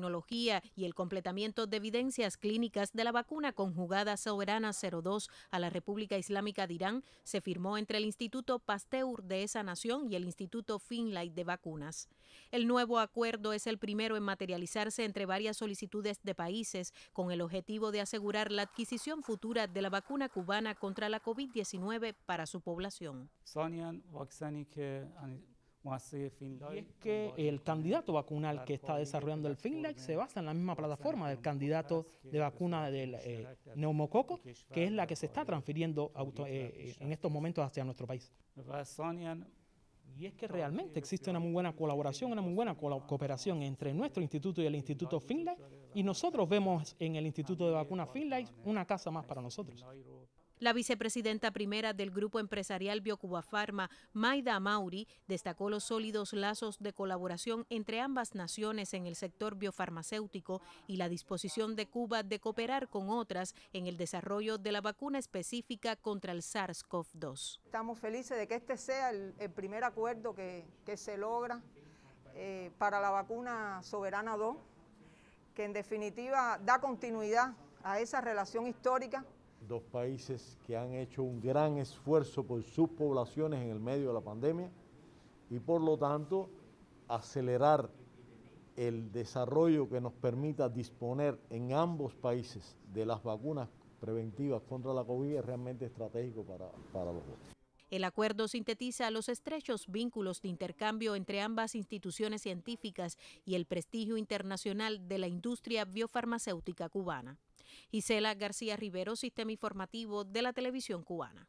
Tecnología y el completamiento de evidencias clínicas de la vacuna conjugada soberana 02 a la República Islámica de Irán se firmó entre el Instituto Pasteur de esa nación y el Instituto Finlay de Vacunas. El nuevo acuerdo es el primero en materializarse entre varias solicitudes de países con el objetivo de asegurar la adquisición futura de la vacuna cubana contra la COVID-19 para su población. Y es que el candidato vacunal que está desarrollando el Finlay se basa en la misma plataforma del candidato de vacuna del eh, neumococo, que es la que se está transfiriendo eh, eh, en estos momentos hacia nuestro país. Y es que realmente existe una muy buena colaboración, una muy buena cooperación entre nuestro instituto y el Instituto Finlay, y nosotros vemos en el Instituto de vacuna Finlay una casa más para nosotros. La vicepresidenta primera del grupo empresarial Biocubafarma, Maida Mauri, destacó los sólidos lazos de colaboración entre ambas naciones en el sector biofarmacéutico y la disposición de Cuba de cooperar con otras en el desarrollo de la vacuna específica contra el SARS-CoV-2. Estamos felices de que este sea el, primer acuerdo que, se logra eh, para la vacuna Soberana 2, que en definitiva da continuidad a esa relación histórica dos países que han hecho un gran esfuerzo por sus poblaciones en el medio de la pandemia y por lo tanto acelerar el desarrollo que nos permita disponer en ambos países de las vacunas preventivas contra la COVID es realmente estratégico para, para los dos. El acuerdo sintetiza los estrechos vínculos de intercambio entre ambas instituciones científicas y el prestigio internacional de la industria biofarmacéutica cubana. Gisela García Rivero, Sistema Informativo de la Televisión Cubana.